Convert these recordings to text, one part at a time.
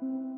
Thank you.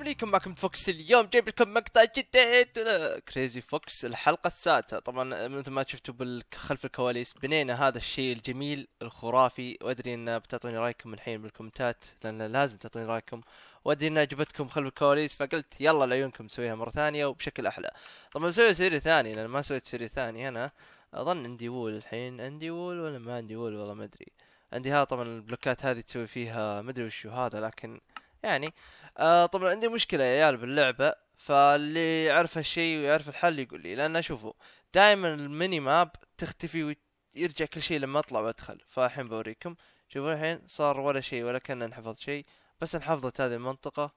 السلام عليكم معكم فوكس اليوم جايب لكم مقطع جديد كريزي فوكس الحلقه السادسه طبعا مثل ما شفتوا خلف الكواليس بنينا هذا الشيء الجميل الخرافي وادري ان بتعطوني رايكم الحين بالكومنتات لان لازم تعطوني رايكم وادري ان عجبتكم خلف الكواليس فقلت يلا لعيونكم سويها مره ثانيه وبشكل احلى طبعا مسوي سيري ثاني لان ما سويت سيري ثاني انا اظن عندي وول الحين عندي وول ولا ما عندي وول والله ما ادري عندي ها طبعا البلوكات هذه تسوي فيها ما ادري وشو هذا لكن يعني آه طبعا عندي مشكله يا عيال باللعبه فاللي يعرف هالشيء ويعرف الحل يقول لي لان شوفوا دائما الميني ماب تختفي ويرجع كل شيء لما اطلع وادخل فالحين بوريكم شوفوا الحين صار ولا شيء ولا كنا انحفظ شيء بس انحفظت هذه المنطقه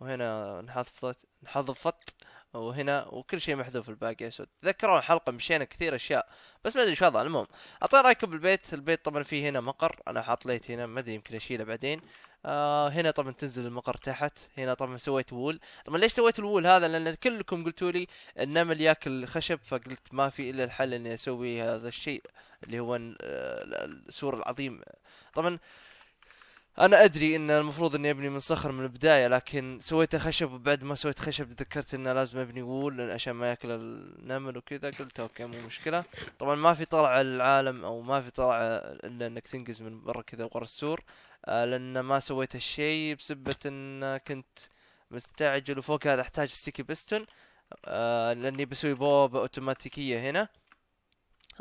وهنا انحفظت انحفظت وهنا وكل شيء محذوف الباقي اسود تذكرون الحلقة مشينا كثير اشياء بس ما ادري وضع المهم اعطي رايكم بالبيت البيت طبعا فيه هنا مقر انا حاط ليت هنا ما ادري يمكن اشيله بعدين آه هنا طبعا تنزل المقر تحت هنا طبعا سويت وول طبعا ليش سويت الوول هذا لان كلكم قلتوا لي النمل ياكل الخشب فقلت ما في الا الحل اني اسوي هذا الشيء اللي هو آه، السور العظيم طبعا آه انا ادري ان المفروض اني ابني من صخر من البدايه لكن سويته خشب وبعد ما سويت خشب تذكرت انه لازم ابني وول عشان ما ياكل النمل وكذا قلت اوكي مو مشكله طبعا ما في طلع العالم او ما في طلع الا انك تنقز من برا كذا ورا السور آه، لان ما سويت هالشيء بسبة ان كنت مستعجل وفوق هذا احتاج ستيكي بستون آه، لاني بسوي بوابه اوتوماتيكيه هنا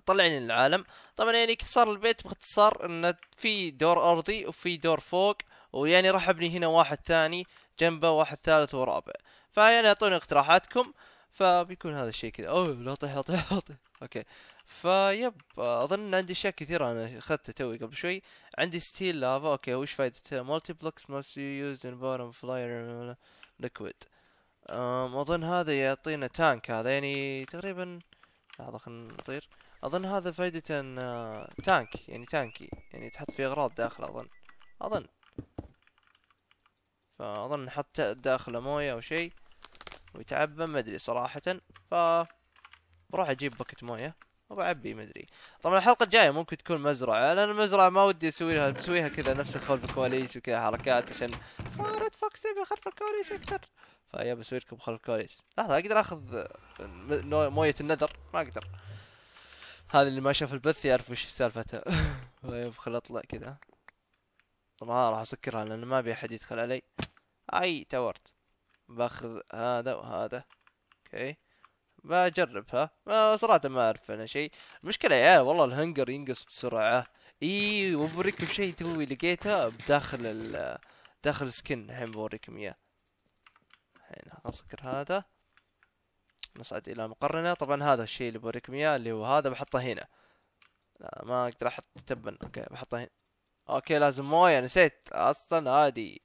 طلعني للعالم طبعا يعني صار البيت باختصار انه في دور ارضي وفي دور فوق ويعني راح ابني هنا واحد ثاني جنبه واحد ثالث ورابع فيعني اعطوني اقتراحاتكم فبيكون هذا الشيء كذا اوه لا طيح لا طيح لا طيح اوكي فيب اظن عندي اشياء كثيره انا اخذتها توي قبل شوي عندي ستيل لافا اوكي وش فائدتها مالتي بلوكس ماست يوز ان بارم فلاير ليكويد اظن هذا يعطينا تانك هذا يعني تقريبا لحظه خلينا نطير اظن هذا فايدته آه، تانك يعني تانكي يعني تحط فيه اغراض داخله اظن اظن فاظن نحط داخله مويه او شيء ويتعبى ما ادري صراحه ف بروح اجيب بكت مويه وبعبي ما ادري طبعا الحلقه الجايه ممكن تكون مزرعه لان المزرعه ما ودي اسوي لها بسويها كذا نفس خلف الكواليس وكذا حركات عشان فوكس يبي خلف الكواليس اكثر فيا بسوي لكم خلف الكواليس لحظه اقدر اخذ مويه النذر ما اقدر هذا اللي ما شاف البث يعرف وش سالفتها طيب، خل اطلع كذا طبعا راح اسكرها لان ما ابي احد يدخل علي اي تورت باخذ هذا وهذا اوكي بجربها ما آه، صراحة ما اعرف انا شيء المشكلة يا عيال والله الهنجر ينقص بسرعة اي وبوريكم شيء توي لقيته بداخل ال داخل السكن الحين بوريكم اياه الحين اسكر هذا نصعد الى مقرنا طبعا هذا الشيء اللي بوريكم اياه اللي هو هذا بحطه هنا لا ما اقدر احط تبا اوكي بحطه هنا اوكي لازم مويه نسيت اصلا عادي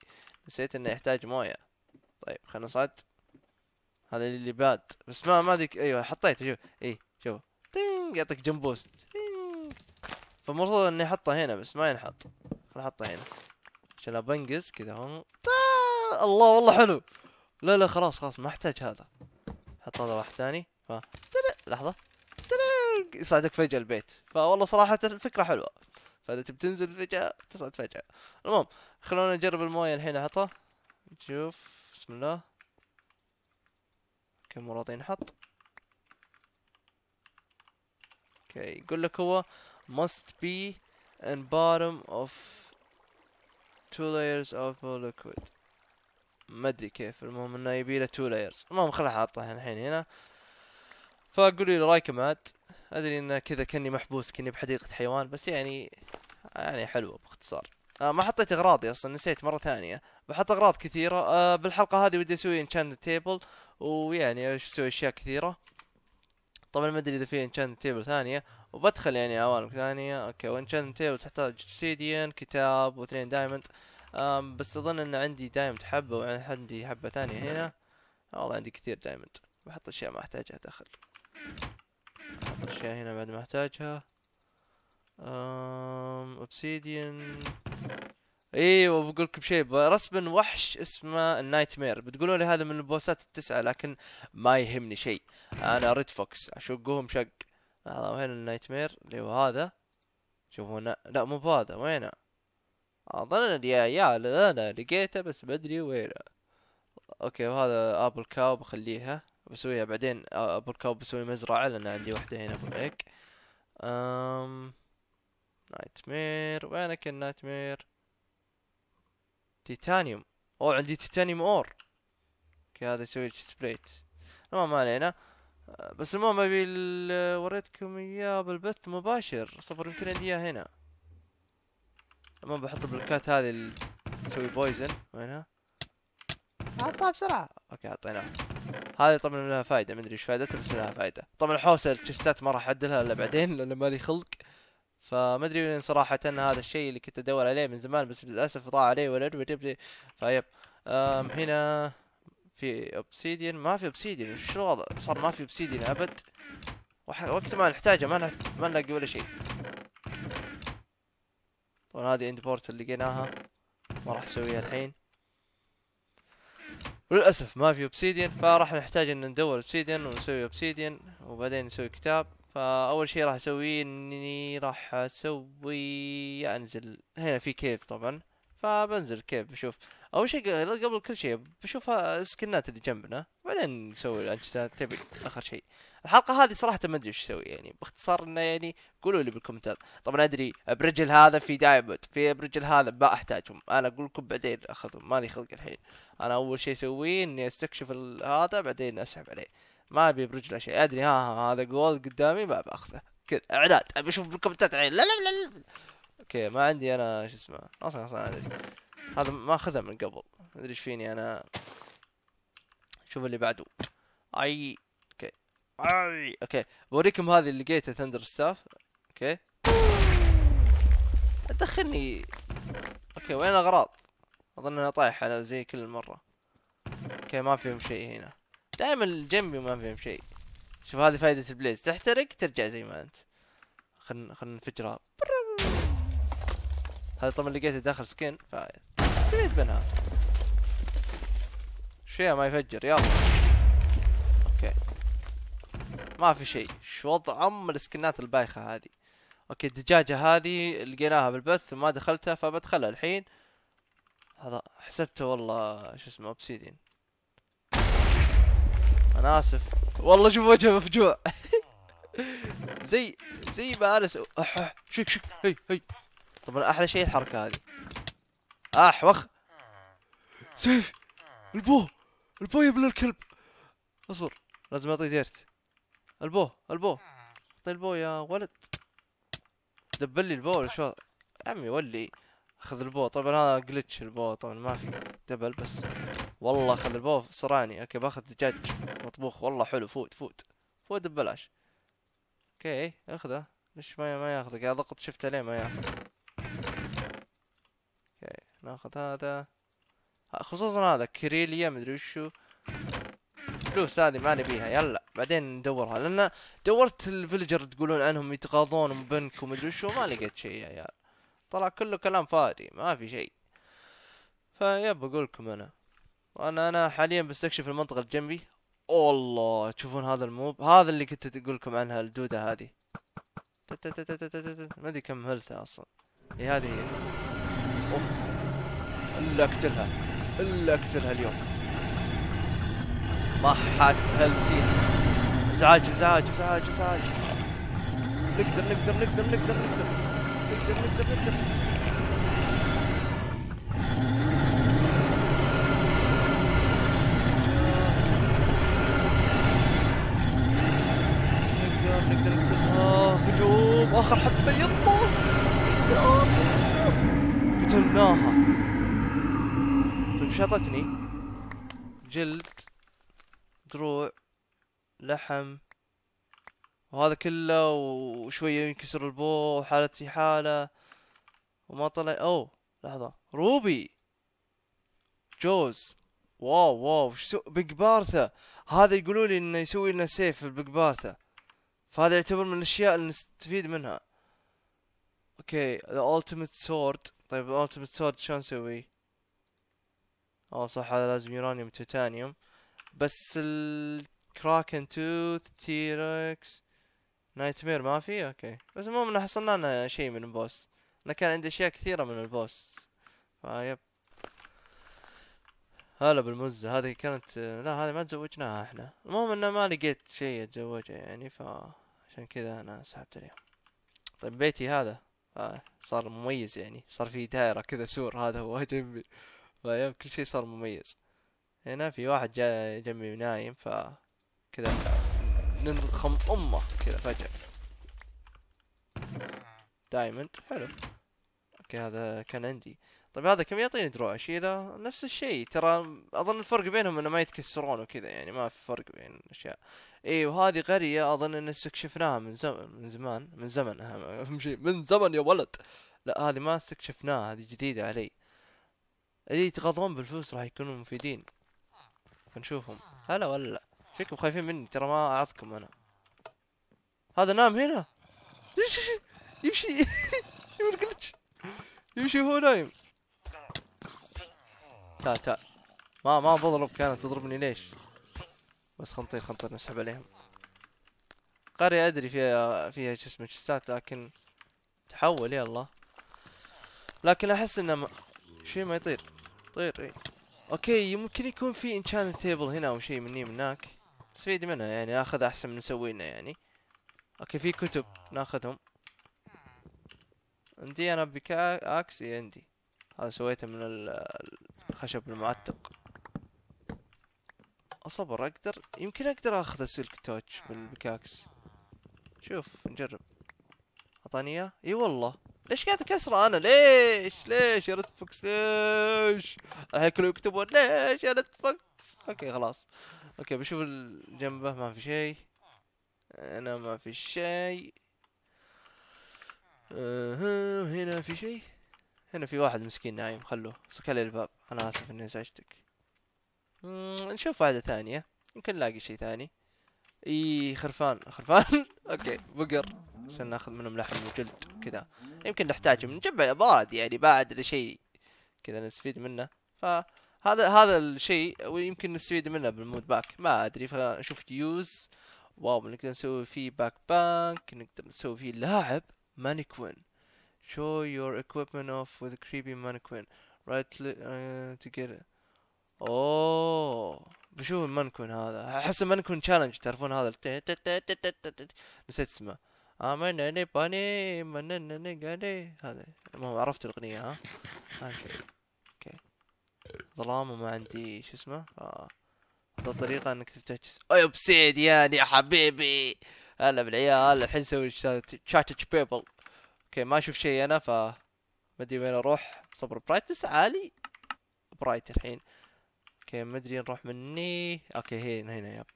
نسيت انه يحتاج مويه طيب خلينا نصعد هذا اللي باد بس ما ما ادري ايوه حطيته شوف اي شوف تينج يعطيك جمبوس تينج فالمفروض اني احطه هنا بس ما ينحط خل احطه هنا عشان بنقز كذا هون الله والله حلو لا لا خلاص خلاص ما احتاج هذا حط هذا واحد ثاني ف لحظه تلق يصعدك فجاه البيت فوالله صراحه الفكره حلوه فاذا تبي تنزل فجاه تصعد فجاه المهم خلونا نجرب المويه الحين احطها نشوف بسم الله كم راضي نحط اوكي يقول لك هو must be in bottom of two layers of liquid ما ادري كيف المهم انه يبي له تو لايرز المهم خلها حاطه الحين هنا فقولوا لي رايكم مات ادري انه كذا كاني محبوس كاني بحديقه حيوان بس يعني يعني حلوه باختصار آه ما حطيت اغراضي اصلا نسيت مره ثانيه بحط اغراض كثيره آه بالحلقه هذه ودي اسوي انشانت تيبل ويعني اسوي اشياء كثيره طبعا ما ادري اذا في انشانت تيبل ثانيه وبدخل يعني عوالم ثانيه اوكي وانشانت تيبل تحتاج سيديان كتاب واثنين دايموند بس اظن ان عندي دايموند حبة وعندي حبة ثانية هنا آه، والله عندي كثير دايموند بحط اشياء ما احتاجها داخل احط اشياء هنا بعد ما احتاجها أم... اوبسيديان ايوه بقول لكم شيء رسم وحش اسمه النايت مير بتقولوا لي هذا من البوسات التسعه لكن ما يهمني شيء انا ريد فوكس اشقهم شق هذا وين النايت مير اللي هو هذا شوفوا هنا لا مو بهذا وينه اظن يا يا انا لقيته بس ما ادري وين اوكي وهذا ابل كاو بخليها بسويها بعدين ابل كاو بسوي مزرعة لان عندي واحدة هنا ابو ايك أم... نايت مير وينك النايت مير تيتانيوم او عندي تيتانيوم اور اوكي هذا يسوي سبريت المهم ما علينا أه، بس المهم ابي وريتكم اياه بالبث مباشر صبر يمكن عندي اياه هنا ما بحط البلوكات هذه اللي تسوي بويزن وينها؟ حطها بسرعة اوكي حطيناها هذه طبعا لها فايدة ما ادري ايش فائدتها بس لها فايدة طبعا الحوسة التشستات ما راح اعدلها الا بعدين لان مالي خلق فما ادري وين صراحة هذا الشيء اللي كنت ادور عليه من زمان بس للاسف ضاع علي ولا فيب هنا في اوبسيديان ما في اوبسيديان شو الوضع صار ما في اوبسيديان ابد وقت ما نحتاجه ما نلاقي ولا شيء طبعا اند بورت اللي لقيناها ما راح نسويها الحين وللاسف ما في اوبسيديان فراح نحتاج ان ندور اوبسيديان ونسوي اوبسيديان وبعدين نسوي كتاب فاول شيء راح اسويه اني راح اسوي انزل هنا في كيف طبعا فبنزل كيف بشوف اول شيء قبل كل شيء بشوف السكنات اللي جنبنا بعدين نسوي الانشطه تبي اخر شيء الحلقه هذه صراحه ما ادري ايش اسوي يعني باختصار انه يعني قولوا لي بالكومنتات طبعا ادري برجل هذا في دايبوت في برجل هذا ما احتاجهم انا اقول لكم بعدين اخذهم مالي خلق الحين انا اول شيء اسويه اني استكشف هذا بعدين اسحب عليه ما ابي برجله شيء ادري ها, ها هذا جولد قدامي ما باخذه كذا اعلان ابي اشوف بالكومنتات عين لا لا لا, لا. اوكي ما عندي انا شو اسمه اصلا اصلا هذا ما اخذها من قبل ما ادري ايش فيني انا شوف اللي بعده اي اوكي اي اوكي بوريكم هذه اللي لقيتها ثندر ستاف اوكي ادخلني اوكي وين الاغراض اظن انا طايح على زي كل مره اوكي ما فيهم شيء هنا دائما جنبي ما فيهم شيء شوف هذه فائدة البليز تحترق ترجع زي ما انت خلنا خلنا نفجرها هذا طبعا لقيته داخل سكين ف سميت منها شيء ما يفجر يلا اوكي ما في شيء شو وضع ام السكنات البايخه هذه اوكي الدجاجه هذه لقيناها بالبث وما دخلتها فبدخلها الحين هذا حسبته والله شو اسمه اوبسيدين انا اسف والله شوف وجهه مفجوع زي زي ما انا شك شك هي هي طبعا احلى شيء الحركه هذه آه، وخ سيف البو البو يا ابن الكلب اصبر لازم اعطيه ديرت البو البو اعطي البو يا ولد دبل لي البو شو عمي ولي خذ البو طبعا هذا جلتش البو طبعا ما في دبل بس والله خذ البو صراني اوكي باخذ دجاج مطبوخ والله حلو فوت فوت فوت ببلاش اوكي اخذه ليش ما ياخذك يا ضغط شفته ليه ما ياخذ ناخذ هذا خصوصا هذا كريليا مدري وشو فلوس هذه ما نبيها يلا بعدين ندورها لان دورت الفيلجر تقولون عنهم يتغاضون بنك ومدري وشو ما لقيت شيء يا عيال طلع كله كلام فاضي ما في شيء فيب اقول لكم انا انا انا حاليا بستكشف المنطقه اللي جنبي الله تشوفون هذا الموب هذا اللي كنت اقول لكم عنها الدوده هذه ما ادري كم هلثه اصلا هي إيه، هذه هي اوف الا اقتلها الا اقتلها اليوم طحت هالسين ازعاج ازعاج ازعاج ازعاج نقدر نقدر نقدر نقدر نقدر نقدر نقدر نقدر شطتني جلد دروع لحم وهذا كله وشوية ينكسر البو وحالتي حالة وما طلع أوه لحظة روبي جوز واو واو شو بيج بارثا هذا يقولوا لي انه يسوي لنا سيف البيج بارثا فهذا يعتبر من الاشياء اللي نستفيد منها اوكي ذا التيميت سورد طيب ultimate سورد شلون نسويه اه صح هذا لازم يورانيوم تيتانيوم بس الكراكن توث تيركس نايت مير ما في اوكي بس المهم انه حصلنا لنا شيء من البوس انا كان عندي اشياء كثيره من البوس فيب هلا بالمزة هذه كانت لا هذه ما تزوجناها احنا المهم انه ما لقيت شيء اتزوجه يعني ف عشان كذا انا سحبت اليوم طيب بيتي هذا صار مميز يعني صار في دائرة كذا سور هذا هو جنبي فيوم كل شيء صار مميز هنا في واحد جاء جنبي نايم ف كذا ننخم امه كذا فجأة دايموند حلو اوكي هذا كان عندي طيب هذا كم يعطيني دروع اشيله نفس الشيء ترى اظن الفرق بينهم انه ما يتكسرون وكذا يعني ما في فرق بين الاشياء اي وهذه قرية اظن ان استكشفناها من زمن من زمان من زمن اهم شيء من زمن يا ولد لا هذه ما استكشفناها هذه جديدة علي اللي يتغاضون بالفلوس راح يكونوا مفيدين بنشوفهم هلا ولا لا فيكم خايفين مني ترى ما اعظكم انا هذا نام هنا يمشي يمشي يمشي يمشي هو نايم تعال تعال ما ما بضرب كانت تضربني ليش بس خنطير خنطير نسحب عليهم قرية ادري فيها فيها شو اسمه جسات لكن تحول يا الله لكن احس انه ما... شيء ما يطير طير ايه. اوكي يمكن يكون في انشانت تيبل هنا او شيء مني من هناك نستفيد منها يعني ناخذ احسن من نسوي لنا يعني اوكي في كتب ناخذهم عندي انا بكا اكسي عندي هذا سويته من الخشب المعتق اصبر اقدر يمكن اقدر اخذ السلك توتش بالبكاكس شوف نجرب اعطاني اياه اي والله ليش قاعد اكسره انا ليش ليش يا ريد فوكس ليش الحين كلهم يكتبون ليش يا ريد فوكس اوكي خلاص اوكي بشوف جنبه ما في شيء انا ما في شيء أه هنا في شيء هنا في واحد مسكين نايم خلوه سك لي الباب انا اسف اني ازعجتك نشوف واحدة ثانية يمكن نلاقي شيء ثاني اي خرفان خرفان اوكي بقر عشان ناخذ منهم لحم وجلد كذا يمكن نحتاجهم نجمع اضاد يعني بعد لشيء كذا نستفيد منه فهذا هذا الشيء ويمكن نستفيد منه بالمود باك ما ادري فشوف يوز واو نقدر نسوي فيه باك بانك نقدر نسوي فيه لاعب مانيكوين show your equipment off with creepy mannequin right uh, to get it اوه بشوف المانكون هذا احس المانكون تشالنج تعرفون هذا نسيت اسمه آمن أني باني من أني قاني هذا المهم عرفت الأغنية ها هذا أوكي ظلام وما عندي شو اسمه آه. هذا طريقة أنك تفتح أي أوبسيديان يعني يا حبيبي هلا بالعيال الحين نسوي شات بيبل أوكي ما أشوف شيء أنا ف مدري وين أروح صبر برايتنس عالي برايت الحين اوكي مدري نروح مني اوكي هنا هنا يب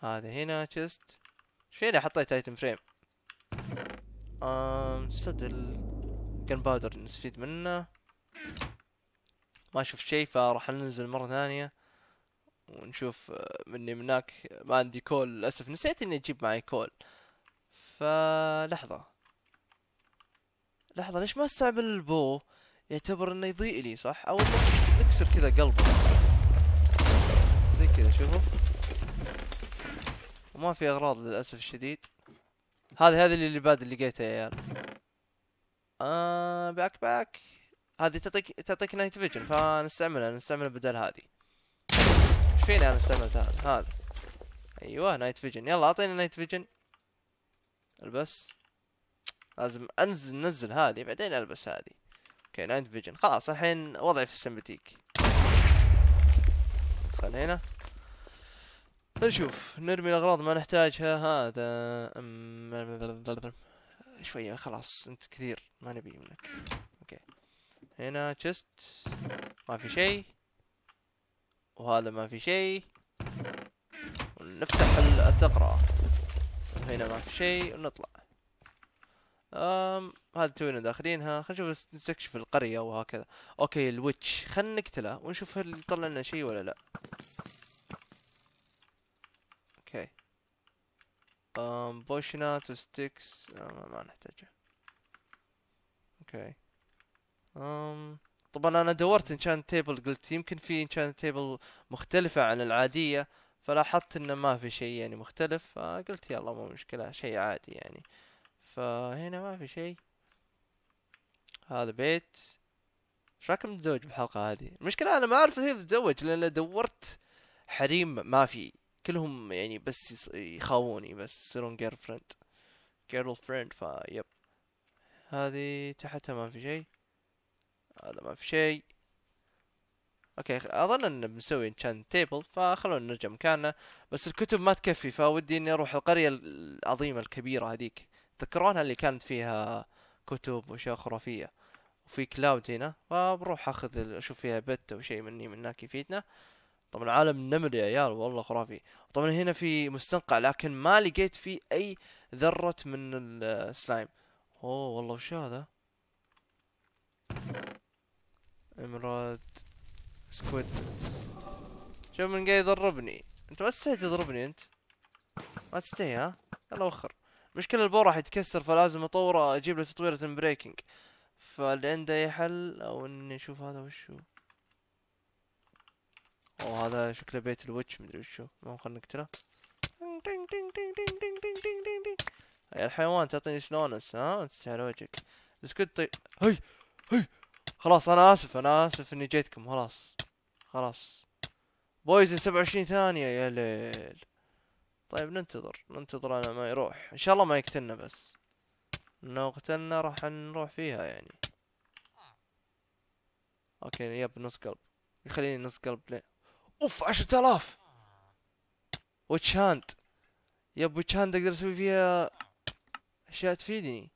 هذا هنا تشست فين حطيت ايتم فريم امم سد الجن باودر نستفيد منه ما شفت شيء فراح ننزل مرة ثانية ونشوف آه، مني من هناك ما عندي كول للأسف نسيت اني اجيب معي كول فلحظة لحظة ليش ما استعمل البو يعتبر انه يضيء لي صح او نكسر كذا قلبه زي كذا شوفوا وما في اغراض للاسف الشديد هذه هذه اللي باد اللي لقيتها يا عيال آه باك باك هذه تعطيك تعطيك نايت فيجن فنستعملها نستعملها بدل هذه ايش فينا انا استعملت هذا هذا ايوه نايت فيجن يلا اعطيني نايت فيجن البس لازم انزل نزل هذه بعدين البس هذه اوكي نايت فيجن خلاص الحين وضعي في السمبتيك ادخل هنا نشوف نرمي الاغراض ما نحتاجها هذا شوية خلاص انت كثير ما نبي منك اوكي هنا تشست ما في شيء وهذا ما في شيء نفتح الثغرة هنا ما في شيء ونطلع امم هذا تونا داخلينها خلينا نشوف نستكشف القرية وهكذا اوكي الويتش خلينا نقتله ونشوف هل يطلع لنا شيء ولا لا بوشنات وستيكس ما, ما نحتاجها اوكي أم طبعا انا دورت انشان تيبل قلت يمكن في انشان تيبل مختلفة عن العادية فلاحظت انه ما في شيء يعني مختلف فقلت يلا مو مشكلة شيء عادي يعني فهنا ما في شيء هذا بيت ايش رايكم نتزوج بالحلقة هذه المشكلة انا ما اعرف كيف اتزوج لان دورت حريم ما في كلهم يعني بس يخاووني بس يصيرون جيرل فريند جيرل فريند يب هذه تحتها ما في شيء هذا ما في شيء اوكي اظن ان بنسوي انشان تيبل فخلونا نرجع مكاننا بس الكتب ما تكفي فودي اني اروح القرية العظيمة الكبيرة هذيك تذكرونها اللي كانت فيها كتب واشياء خرافية وفي كلاود هنا فبروح اخذ اشوف فيها بت او شيء مني من هناك يفيدنا طبعا عالم النمر يا عيال والله خرافي طبعا هنا في مستنقع لكن ما لقيت فيه اي ذرة من السلايم اوه والله وش هذا امراد سكويد شوف من جاي يضربني انت ما تستحي تضربني انت ما تستحي ها يلا وخر مشكلة البور راح يتكسر فلازم اطوره اجيب له تطويرة بريكنج فاللي عنده اي حل او اني اشوف هذا وشو هذا شكله بيت الوجه مدري وشو المهم خلنا نقتله يا الحيوان تعطيني سلونس ها تستحي وجهك اسكت طيب هي هي خلاص انا اسف انا اسف اني جيتكم خلاص خلاص بويز 27 ثانية يا ليل طيب ننتظر ننتظر انا ما يروح ان شاء الله ما يقتلنا بس لو قتلنا راح نروح فيها يعني اوكي يب نص قلب يخليني نص قلب ليه اوف 10000 ويتش هاند يا ابو تشاند اقدر اسوي فيها اشياء تفيدني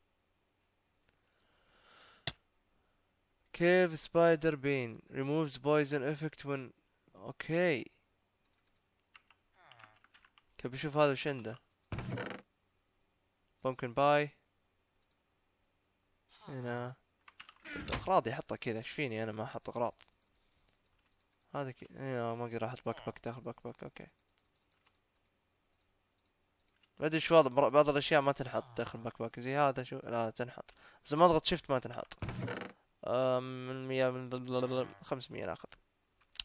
كيف سبايدر بين ريموفز بويزن افكت وين اوكي كيف اشوف هذا وش عنده ممكن باي هنا اغراضي حطها كذا ايش فيني انا ما احط اغراض هذا كي إيه، آه، ما اقدر احط باك باك داخل باك باك اوكي ما ادري شو واضح بعض الاشياء ما تنحط داخل باك باك زي هذا شو لا تنحط اذا ما اضغط شفت ما تنحط من 100 من 500 ناخذ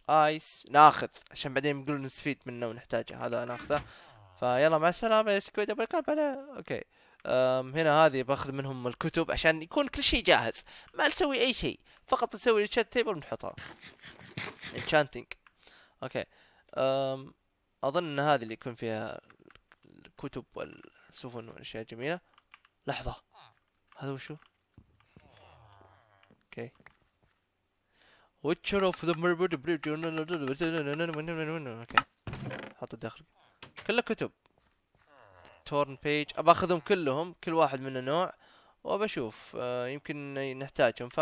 ايس ناخذ عشان بعدين نقول نستفيد منه ونحتاجه هذا ناخذه آه. فيلا مع السلامه يا سكويد ابو الكلب انا اوكي أم هنا هذه باخذ منهم الكتب عشان يكون كل شيء جاهز ما نسوي اي شيء فقط نسوي الشات تيبل ونحطها انشانتنج اوكي أم اظن ان هذه اللي يكون فيها الكتب والسفن والاشياء الجميله لحظه هذا وشو اوكي ويتشر اوف ذا بريد اوكي حط داخل كلها كتب تورن بيج ابى اخذهم كلهم كل واحد منه نوع وبشوف آه، يمكن نحتاجهم ف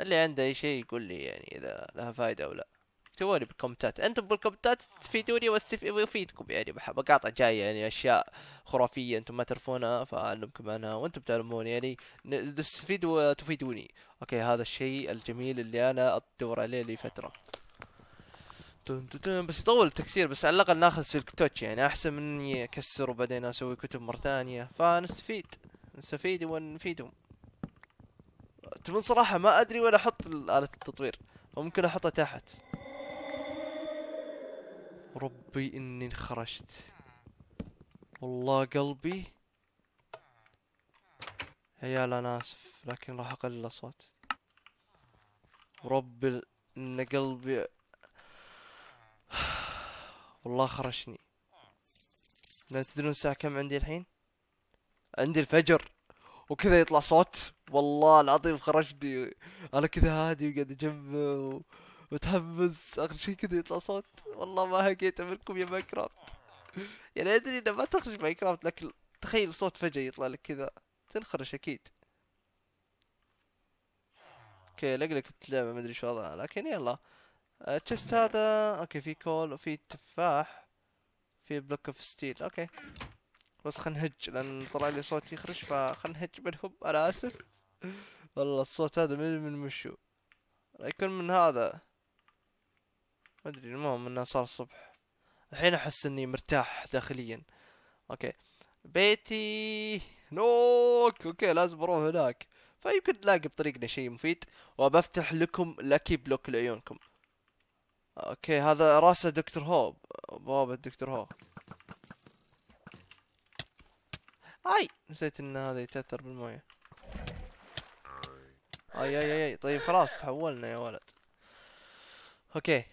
اللي عنده اي شيء يقول لي يعني اذا لها فايده او لا اكتبوا لي بالكومنتات انتم بالكومنتات تفيدوني ويفيدكم يعني مقاطع جايه يعني اشياء خرافيه انتم ما تعرفونها فاعلمكم عنها وانتم تعلمون يعني تستفيدوا تفيدوني اوكي هذا الشيء الجميل اللي انا ادور عليه لي فتره بس يطول التكسير بس على الاقل ناخذ سلك توتش يعني احسن من اني اكسر وبعدين اسوي كتب مره ثانيه فنستفيد نستفيد ونفيدهم تبون صراحة ما أدري وين أحط آلة التطوير ممكن أحطها تحت ربي إني انخرجت والله قلبي عيال أنا آسف لكن راح أقلل الأصوات ربي إن قلبي والله خرشني لا تدرون الساعة كم عندي الحين عندي الفجر وكذا يطلع صوت والله العظيم خرجني انا كذا هادي وقاعد اجمع وتحمس اخر شيء كذا يطلع صوت والله ما هقيت منكم يا ماينكرافت يعني ادري انه ما تخرج ماينكرافت لكن تخيل صوت فجأة يطلع لك كذا تنخرش اكيد اوكي لقلك اللعبة ما ادري شو وضعها لكن يلا تشست آه، هذا اوكي في كول وفي تفاح في بلوك اوف ستيل اوكي بس خل نهج لان طلع لي صوت يخرج فخل نهج منهم انا اسف والله الصوت هذا من من مشو يكون من هذا ما ادري المهم انه صار الصبح الحين احس اني مرتاح داخليا اوكي بيتي نوك اوكي لازم اروح هناك فيمكن تلاقي بطريقنا شيء مفيد وبفتح لكم لكي بلوك لعيونكم اوكي هذا راسه دكتور هوب بوابة دكتور هوب هاي نسيت ان هذا يتأثر بالموية اي اي اي طيب خلاص تحولنا يا ولد اوكي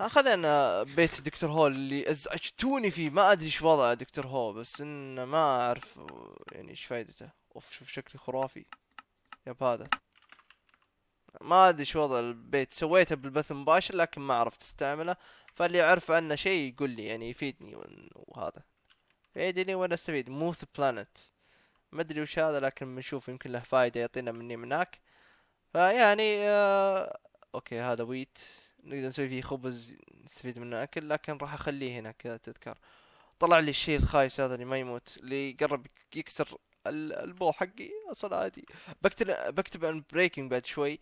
اخذنا بيت دكتور هو اللي ازعجتوني فيه ما ادري ايش وضعه دكتور هو بس انه ما اعرف يعني ايش فائدته اوف شوف شكلي خرافي يا هذا ما ادري ايش وضع البيت سويته بالبث المباشر لكن ما عرفت استعمله فاللي يعرف عنه شيء يقول لي يعني يفيدني وهذا فأيدي لي وأنا أستفيد موث بلانت ما أدري وش هذا لكن بنشوف يمكن له فايدة يعطينا مني من هناك فيعني آه أوكي هذا ويت نقدر نسوي فيه خبز نستفيد منه أكل لكن راح أخليه هنا كذا تذكر طلع لي الشيء الخايس هذا اللي ما يموت اللي قرب يكسر البو حقي اصلا عادي بكتب بكتب عن بريكنج بعد شوي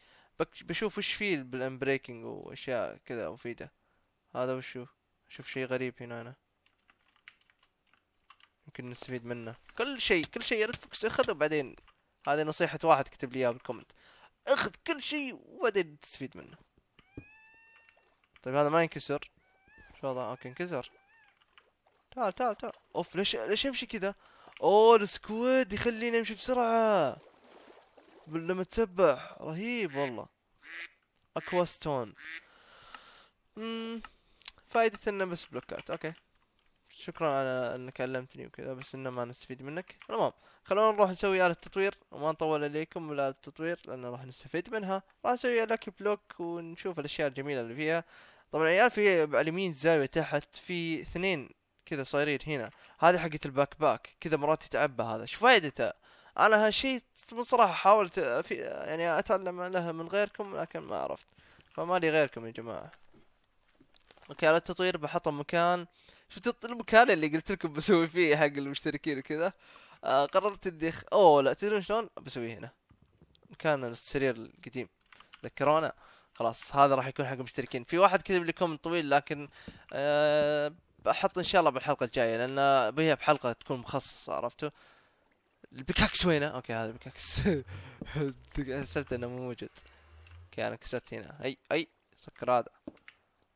بشوف وش فيه بريكنج واشياء كذا مفيده هذا وشو شوف شيء غريب هنا انا يمكن نستفيد منه كل شيء كل شيء يا فوكس اخذه وبعدين هذه نصيحة واحد كتب لي اياها بالكومنت اخذ كل شيء وبعدين تستفيد منه طيب هذا ما ينكسر شو هذا اوكي انكسر تعال تعال تعال اوف ليش ليش يمشي كذا اوه السكويد يخليني امشي بسرعة لما تسبح رهيب والله اكوا ستون فائدة انه بس بلوكات اوكي شكرا على انك علمتني وكذا بس انه ما نستفيد منك المهم خلونا نروح نسوي آلة التطوير وما نطول عليكم ولا التطوير لان راح نستفيد منها راح نسوي لك بلوك ونشوف الاشياء الجميلة اللي فيها طبعا عيال في على اليمين زاوية تحت في اثنين كذا صايرين هنا هذه حقت الباك باك كذا مرات يتعبى هذا ايش فائدته انا هالشيء بصراحة حاولت في يعني اتعلم لها من غيركم لكن ما عرفت فما لي غيركم يا جماعة اوكي على التطوير بحطه مكان شفت المكان اللي قلت لكم بسوي فيه حق المشتركين وكذا آه قررت اني خ... اوه لا تدرون شلون بسويه هنا مكان السرير القديم تذكرونا خلاص هذا راح يكون حق المشتركين في واحد كتب لي كومنت طويل لكن أه بحط ان شاء الله بالحلقه الجايه لان بيها بحلقه تكون مخصصه عرفتوا البيكاكس وينه اوكي هذا البيكاكس حسبت انه مو موجود اوكي انا كسرت هنا اي اي سكر هذا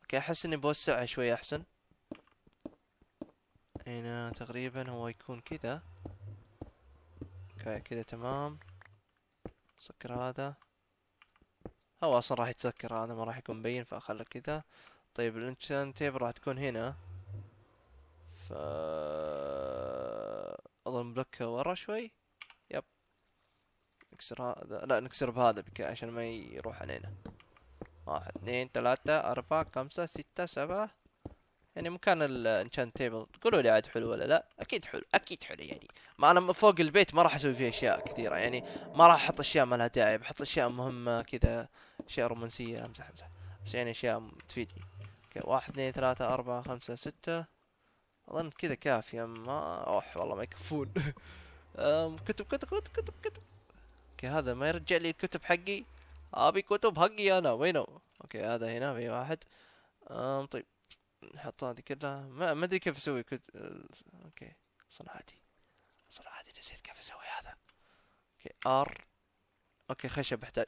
اوكي احس اني بوسعها شوي احسن هنا تقريبا هو يكون كذا اوكي كذا تمام سكر هذا هو اصلا راح يتسكر هذا ما راح يكون مبين فاخله كذا طيب الانشان تيب راح تكون هنا ف اظن بلوكه ورا شوي يب نكسر هذا لا نكسر بهذا بك عشان ما يروح علينا واحد اثنين ثلاثة أربعة خمسة ستة سبعة يعني مكان الانشان تيبل قولوا لي عاد حلو ولا لا اكيد حلو اكيد حلو يعني ما انا فوق البيت ما راح اسوي فيه اشياء كثيره يعني ما راح احط اشياء ما لها داعي بحط اشياء مهمه كذا اشياء رومانسيه امزح امزح بس يعني اشياء تفيدني اوكي واحد اثنين ثلاثة أربعة خمسة ستة أظن كذا كافية ما أوح والله ما يكفون كتب كتب كتب كتب كتب اوكي هذا ما يرجع لي الكتب حقي ابي كتب حقي انا وينه اوكي هذا هنا في واحد أم طيب نحط هذه كلها ما ادري كيف اسوي كنت اوكي صنع عادي نسيت كيف اسوي هذا اوكي ار اوكي خشب احتاج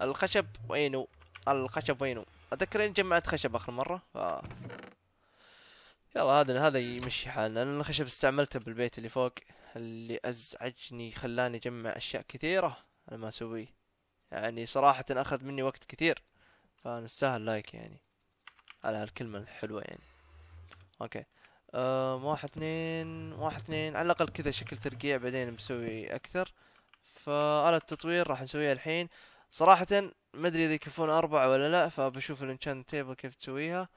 الخشب وينو الخشب وينو اتذكر اني جمعت خشب اخر مره ف آه. يلا هذا هذا يمشي حالنا لان الخشب استعملته بالبيت اللي فوق اللي ازعجني خلاني اجمع اشياء كثيره انا ما اسويه يعني صراحه اخذ مني وقت كثير فنستاهل لايك يعني على هالكلمة الحلوة يعني اوكي أم واحد اثنين واحد اثنين على الأقل كذا شكل ترقيع بعدين بسوي أكثر فآلة التطوير راح نسويها الحين صراحة ما أدري إذا يكفون أربعة ولا لا فبشوف الانشان تيبل كيف تسويها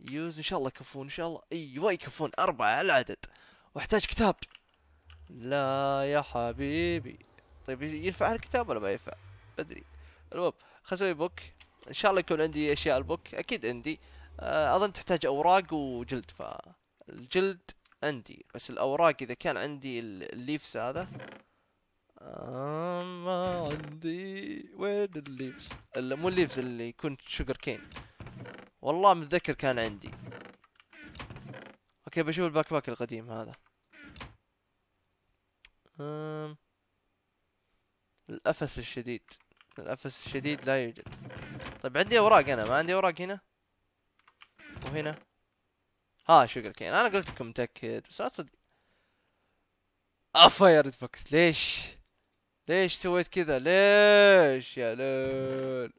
يوز إن شاء الله يكفون إن شاء الله أيوة يكفون أربعة العدد واحتاج كتاب لا يا حبيبي طيب ينفع الكتاب ولا ما ينفع بدري المهم خلنا نسوي بوك ان شاء الله يكون عندي اشياء البوك اكيد عندي آه، اظن تحتاج اوراق وجلد فالجلد عندي بس الاوراق اذا كان عندي الليفس هذا ما عندي وين الليفس مو الليفس اللي يكون شوجر كين والله متذكر كان عندي اوكي بشوف الباك باك القديم هذا أم... الافس الشديد الافس الشديد لا يوجد طيب عندي اوراق انا ما عندي اوراق هنا وهنا ها شوجر كين انا قلت لكم متاكد بس لا تصدق افا آه، ريد فوكس ليش ليش سويت كذا ليش يا لول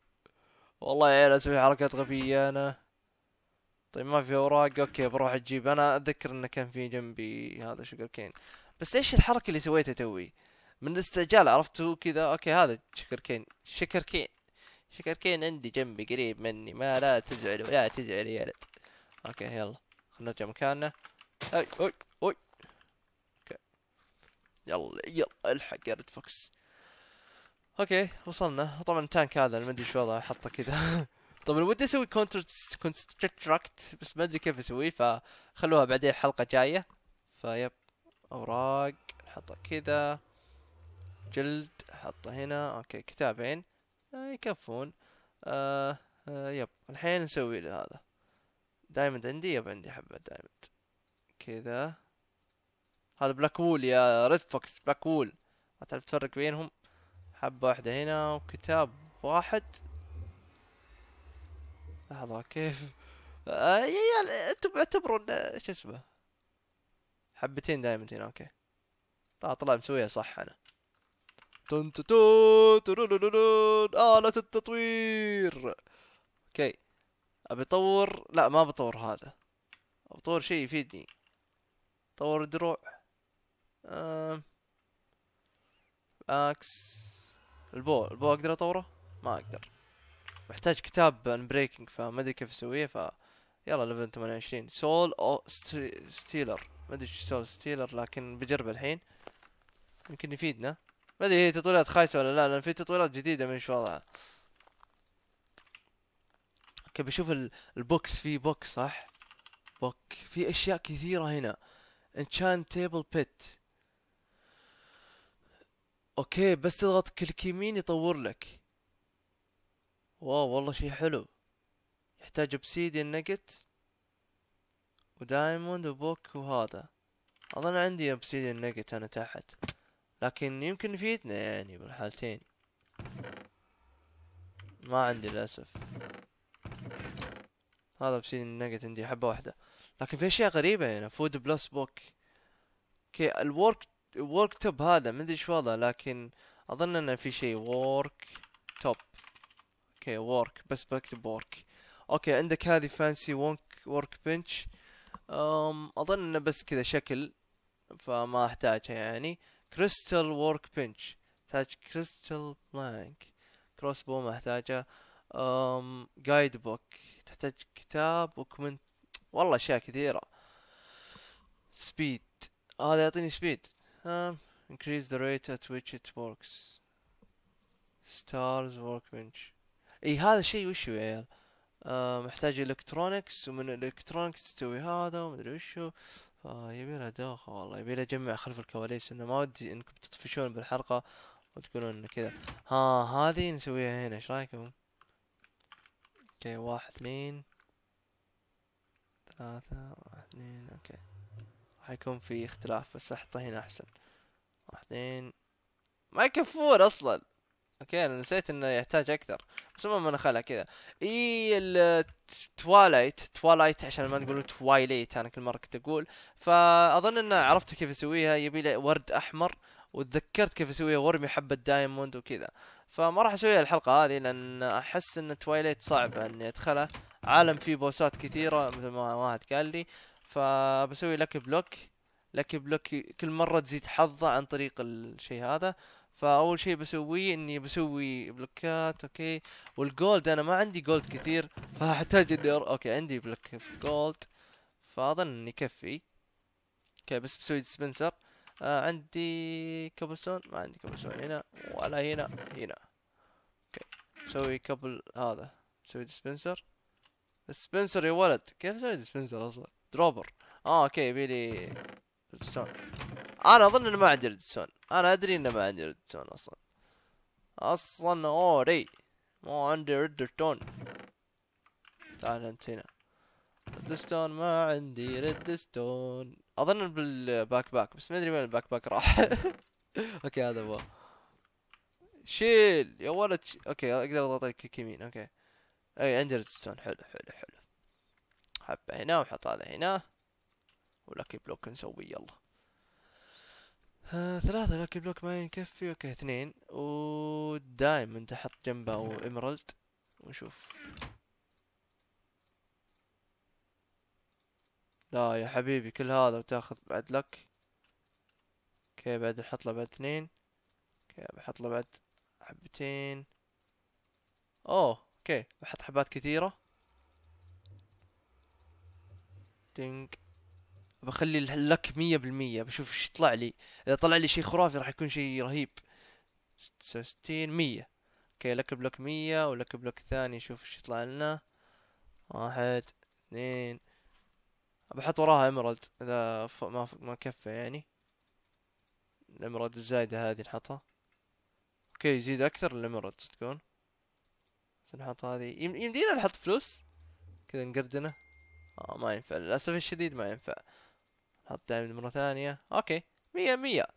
والله يا عيال اسوي حركات غبيه انا طيب ما في اوراق اوكي بروح اجيب انا اتذكر انه كان في جنبي هذا شوجر كين بس ليش الحركه اللي سويتها توي من الاستعجال عرفتوا كذا اوكي هذا شكر كين شكر كين شكر كين عندي جنبي قريب مني ما لا تزعل ولا تزعل يا ولد اوكي يلا خلينا نرجع مكاننا اي اي اي اوكي يلا يلا الحق يا ريد فوكس اوكي وصلنا طبعا التانك هذا ما ادري شو وضعه حطه كذا طبعا ودي اسوي كونتر كونستركت بس ما ادري كيف اسويه فخلوها بعدين حلقه جايه فيب اوراق نحطها كذا جلد حطه هنا اوكي كتابين آه، يكفون آه آه يب الحين نسوي هذا دايموند عندي يب عندي حبة دايموند كذا هذا بلاك وول يا ريد فوكس بلاك وول ما تعرف تفرق بينهم حبة واحدة هنا وكتاب واحد لحظة كيف آه يا يا انتم اعتبروا ان شو اسمه حبتين دايموند هنا اوكي طلع طلع مسويها صح انا تن تن تن آلة التطوير اوكي ابي اطور لا ما بطور هذا بطور شيء يفيدني طور دروع أم... اكس البو البو اقدر اطوره ما اقدر محتاج كتاب ان بريكنج فما ادري كيف اسويه ف يلا ليفل 28 سول او ستيلر ما ادري سول ستيلر لكن بجربه الحين يمكن يفيدنا ما ادري هي تطويرات خايسه ولا لا لان في تطويرات جديده من شو وضعها اوكي بشوف البوكس في بوكس صح بوك في اشياء كثيرة هنا انشان تيبل بيت اوكي بس تضغط كليك يمين يطور لك واو والله شي حلو يحتاج اوبسيديان نجت ودايموند وبوك وهذا اظن عندي اوبسيديان نجت انا تحت لكن يمكن يفيدنا يعني بالحالتين ما عندي للاسف هذا بشي نقت عندي حبة واحدة لكن في اشياء غريبة هنا يعني فود بلس بوك اوكي الورك ورك توب هذا ما ادري ايش وضعه لكن اظن انه في شيء ورك توب اوكي ورك بس بكتب ورك اوكي عندك هذه فانسي ورك ورك بنش اظن انه بس كذا شكل فما احتاجها يعني كريستال ورك بنش احتاج كريستال بلانك كروس بو ما احتاجها جايد بوك تحتاج كتاب وكمنت والله اشياء كثيره سبيد هذا يعطيني سبيد increase the rate at which it works stars workbench اي هذا شيء وش يا عيال محتاج الكترونكس ومن الالكترونكس تسوي هذا ومدري هو آه، يبي له دوخه والله يبي له جمع خلف الكواليس انه ما ودي انكم تطفشون بالحلقه وتقولون كذا ها هذه نسويها هنا ايش رايكم؟ اوكي واحد اثنين ثلاثة واحد اثنين اوكي راح يكون في اختلاف بس احطه هنا احسن واحد اثنين ما يكفون اصلا اوكي انا نسيت انه يحتاج اكثر بس المهم انا خلها كذا اي التواليت توالايت عشان ما تقولون توايليت انا كل مره كنت اقول فاظن انه عرفت كيف اسويها يبي لي ورد احمر وتذكرت كيف اسويها وارمي حبه دايموند وكذا فما راح اسويها الحلقه هذه لان احس ان تويليت صعبه اني ادخلها عالم فيه بوسات كثيره مثل ما واحد قال لي فبسوي لك بلوك لك بلوك كل مره تزيد حظه عن طريق الشيء هذا فاول شيء بسويه اني بسوي بلوكات اوكي والجولد انا ما عندي جولد كثير فاحتاج اني اوكي عندي بلوك في جولد فاظن اني يكفي اوكي بس بسوي ديسبنسر آه عندي كابلستون ما عندي كابلستون هنا ولا هنا هنا اوكي نسوي كابل هذا نسوي ديسبنسر ديسبنسر يا ولد كيف اسوي ديسبنسر اصلا دروبر اه اوكي يبيلي ريدستون انا اظن انه ما عندي ريدستون انا ادري انه ما عندي ريدستون اصلا اصلا اوري ما عندي ريدستون تعال انت هنا ريدستون ما عندي ريدستون اظن بالباك باك بس ما ادري وين الباك باك راح اوكي هذا هو شيل يا ولد ش... اوكي اقدر اضغط الكيك يمين اوكي اي اندر ستون حلو حلو حلو حبه هنا وحط هذا هنا ولاكي بلوك نسوي يلا آه ثلاثة لاكي بلوك ما يكفي اوكي اثنين انت حط جنبه او ونشوف لا يا حبيبي كل هذا وتاخذ بعد لك اوكي بعد احط له بعد اثنين اوكي بحط له بعد حبتين اوه اوكي بحط حبات كثيرة دينك بخلي اللك مية بالمية بشوف ايش يطلع لي اذا طلع لي شي خرافي راح يكون شي رهيب ستة وستين مية اوكي لك بلوك مية ولك بلوك ثاني شوف ايش يطلع لنا واحد اثنين بحط وراها ايمرالد اذا ف... ما ف... ما كفى يعني الامرد الزايدة هذه نحطها اوكي يزيد اكثر الامرد تكون نحط هذه يمدينا نحط فلوس كذا نقردنا اه ما ينفع للاسف الشديد ما ينفع نحط دايموند مرة ثانية اوكي مية مية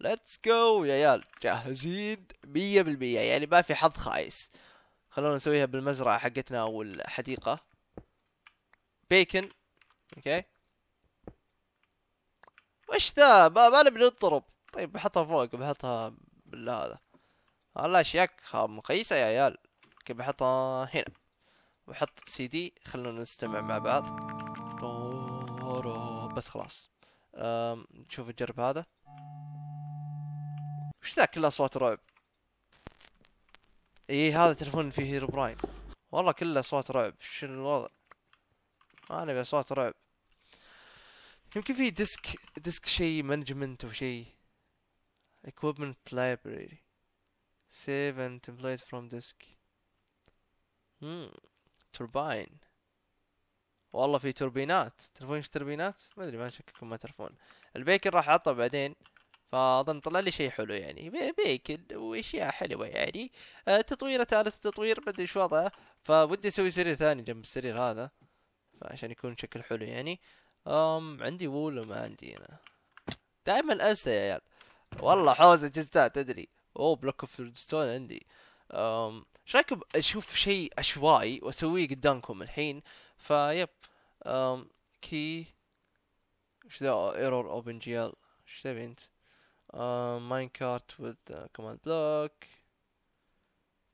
ليتس جو يا عيال جاهزين مية بالمية يعني ما في حظ خايس خلونا نسويها بالمزرعة حقتنا او الحديقة بيكن اوكي وش ذا ما نبي نضرب طيب بحطها فوق بحطها بالهذا والله اشياك آه، مقيسة يا عيال اوكي بحطها هنا بحط سي دي خلونا نستمع مع بعض بس خلاص نشوف نجرب هذا وش ذا كله اصوات رعب اي هذا تلفون فيه هيرو براين والله كله اصوات رعب شنو الوضع انا آه، ابي اصوات رعب يمكن في ديسك ديسك شيء مانجمنت او شيء equipment library save and template from disk مم. Hmm. توربين والله في توربينات تعرفون ايش توربينات ما ادري ما شككم ما تعرفون البيكن راح احطه بعدين فاظن طلع لي شيء حلو يعني بيكن واشياء حلوه يعني آه، تطويره ثالث تطوير ما ادري ايش وضعه فودي اسوي سرير ثاني جنب السرير هذا عشان يكون شكل حلو يعني أم عندي وول وما عندي أنا دائما أنسى يا عيال والله حوزة جزتها تدري أوه بلوك أوف ستون عندي أم ايش رايكم اشوف شيء عشوائي واسويه قدامكم الحين فيب أم كي ايش ذا ايرور اوبن جي ال ايش تبي انت ماين كارت وذ كوماند بلوك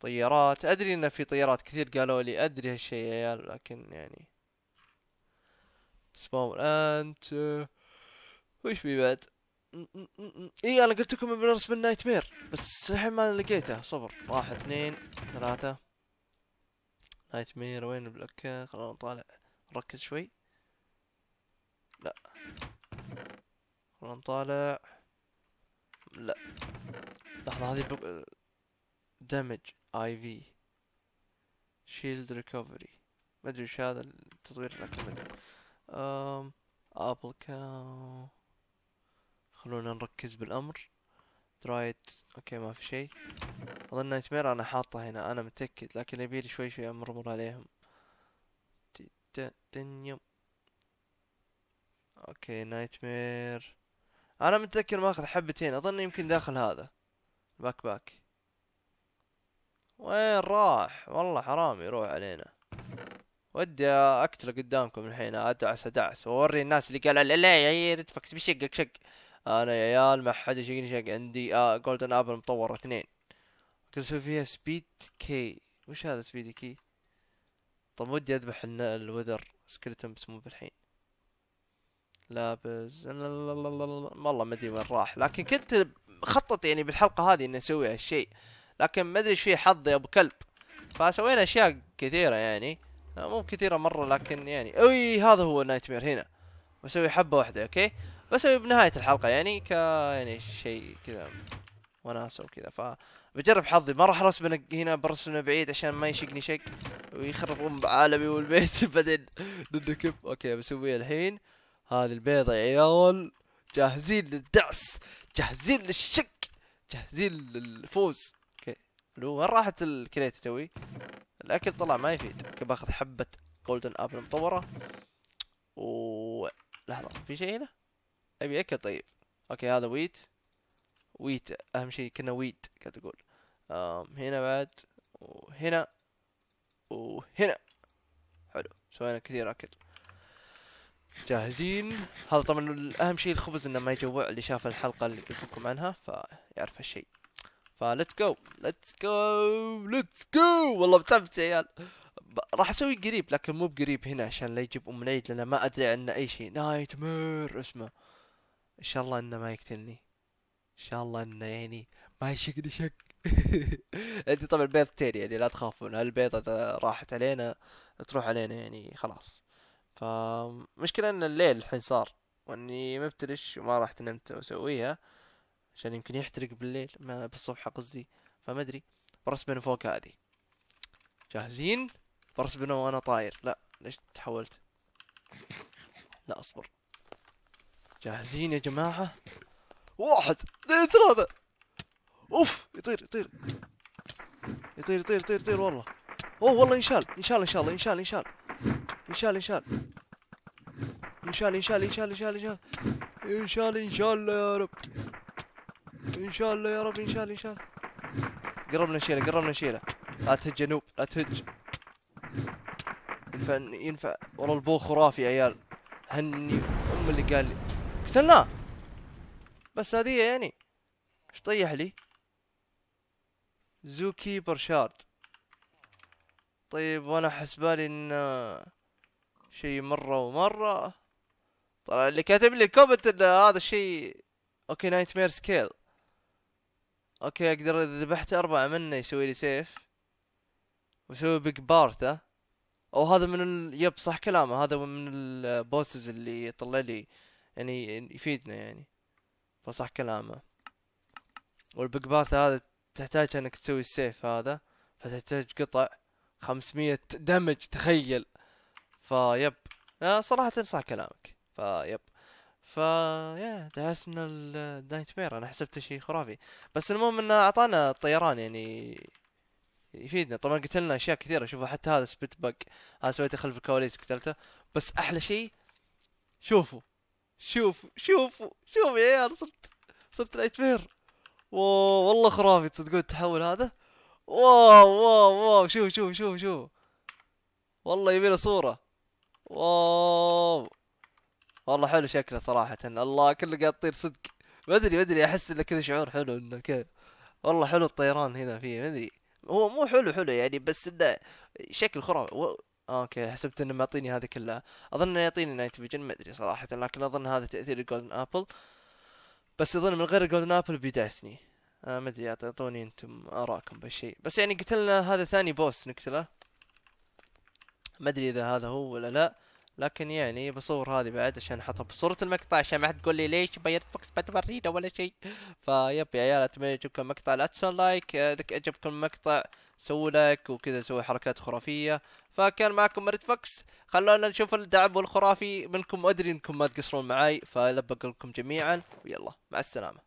طيارات ادري ان في طيارات كثير قالوا لي ادري هالشيء يا عيال لكن يعني سباون انت وش في بعد؟ اي انا قلت لكم بنرسم النايت مير بس الحين ما لقيته صبر واحد اثنين ثلاثة نايت مير وين البلوكة خلونا نطالع نركز شوي لا خلونا نطالع لا لحظة هذه بق... دامج اي في شيلد ريكفري ما ادري وش هذا التطوير لكن ما ادري ابل كاو خلونا نركز بالامر درايت اوكي ما في شيء اظن نايت مير انا حاطه هنا انا متاكد لكن لي شوي شوي مر عليهم دنيم اوكي نايت مير انا متذكر ماخذ حبتين اظن يمكن داخل هذا باك باك وين راح والله حرام يروح علينا ودي اقتله قدامكم الحين ادعس ادعس واوري الناس اللي قال لا لا يا رتفكس بشقك شق انا يا عيال ما حد يشقني شق عندي آه جولدن ابل مطور اثنين تسوي فيها سبيد كي وش هذا سبيد كي طب ودي اذبح الوذر بس مو بالحين لابس والله ما ادري وين راح لكن كنت مخطط يعني بالحلقه هذه اني اسوي هالشيء لكن ما ادري ايش في حظي ابو كلب فسوينا اشياء كثيره يعني آه، مو كثيرة مرة لكن يعني اوي هذا هو النايت مير هنا بسوي حبة واحدة اوكي بسوي بنهاية الحلقة يعني ك يعني شيء كذا وناسة وكذا ف بجرب حظي ما راح ارسم هنا برسمنا بعيد عشان ما يشقني شق ويخرب ام عالمي والبيت بعدين نكب اوكي بسويها الحين هذه البيضة يا عيال جاهزين للدعس جاهزين للشق جاهزين للفوز اوكي لو وين راحت الكريتة توي الاكل طلع ما يفيد باخذ حبة جولدن ابل مطورة و لحظة في شيء هنا ابي اكل طيب اوكي هذا ويت ويت اهم شيء كنا ويت قاعد اقول هنا بعد وهنا وهنا حلو سوينا كثير اكل جاهزين هذا طبعا اهم شيء الخبز انه ما يجوع اللي شاف الحلقه اللي قلت لكم عنها فيعرف هالشيء فليتس جو لتس جو لتس جو والله بتعبت يا عيال راح اسوي قريب لكن مو بقريب هنا عشان لا يجيب ام العيد لان ما ادري عنه اي شيء نايت مير اسمه ان شاء الله انه ما يقتلني ان شاء الله انه يعني ما يشقني شق عندي طبعا بيضتين يعني لا تخافون هالبيضة اذا راحت علينا تروح علينا يعني خلاص فمشكلة ان الليل الحين صار واني مبتلش وما رحت نمت واسويها عشان يمكن يحترق بالليل ما بالصبح قصدي فما ادري برس من فوق هذه جاهزين برسبنا وانا طاير لا ليش تحولت لا اصبر جاهزين يا جماعة واحد اثنين ثلاثة اوف يطير يطير يطير يطير يطير يطير والله اوه والله ينشال ينشال ان شاء الله ينشال ينشال ينشال ينشال ينشال ينشال ينشال ينشال ينشال ينشال يا رب ان شاء الله يا رب ان شاء الله ان شاء الله قربنا نشيله قربنا نشيله لا تهج يا نوب لا تهج ينفع ينفع والله البو خرافي يا عيال هني ام اللي قال لي قتلناه بس هذه يعني ايش طيح لي زوكي برشارد طيب وانا حسبالي ان شيء مرة ومرة طلع اللي كاتب لي الكومنت ان هذا الشيء اوكي نايت مير سكيل اوكي اقدر اذا ذبحت اربعة منه يسوي لي سيف ويسوي بيج بارت او هذا من ال... يب صح كلامه هذا من البوسز آه، اللي يطلع لي يعني،, يعني يفيدنا يعني فصح كلامه والبيج بارت هذا تحتاج انك تسوي السيف هذا فتحتاج قطع خمسمية دمج تخيل فيب آه، صراحة صح كلامك فيب فا يا دعسنا النايت مير انا حسبته شيء خرافي بس المهم انه اعطانا الطيران يعني يفيدنا طبعا قتلنا اشياء كثيره شوفوا حتى هذا سبيت بق هذا سويته خلف الكواليس قتلته بس احلى شيء شوفوا شوفوا شوفوا شوفوا يا عيال صرت صرت نايت مير والله خرافي تصدقون التحول هذا واو واو واو شوف شوف شوف شوف والله يبيله صوره واو والله حلو شكله صراحة الله كله قاعد يطير صدق ما ادري ما ادري احس انه كذا شعور حلو انه كذا والله حلو الطيران هنا فيه ما ادري هو مو حلو حلو يعني بس انه شكل خرافي و... اوكي حسبت انه معطيني هذا كله اظن انه يعطيني نايت فيجن ما ادري صراحة لكن اظن هذا تأثير الجولدن ابل بس اظن من غير الجولدن ابل بيدعسني آه ما ادري اعطوني انتم اراءكم بالشيء بس يعني قتلنا هذا ثاني بوس نقتله ما ادري اذا هذا هو ولا لا لكن يعني بصور هذه بعد عشان احطها بصورة المقطع عشان ما حد تقول لي ليش بيرت فوكس بتبريده ولا شيء فيب يا عيال اتمنى يعجبكم المقطع لا تنسون لايك آه، اذا عجبكم المقطع سووا لايك وكذا سووا حركات خرافية فكان معكم مريت فوكس خلونا نشوف الدعم والخرافي منكم ادري انكم ما تقصرون معاي فلبق لكم جميعا ويلا مع السلامة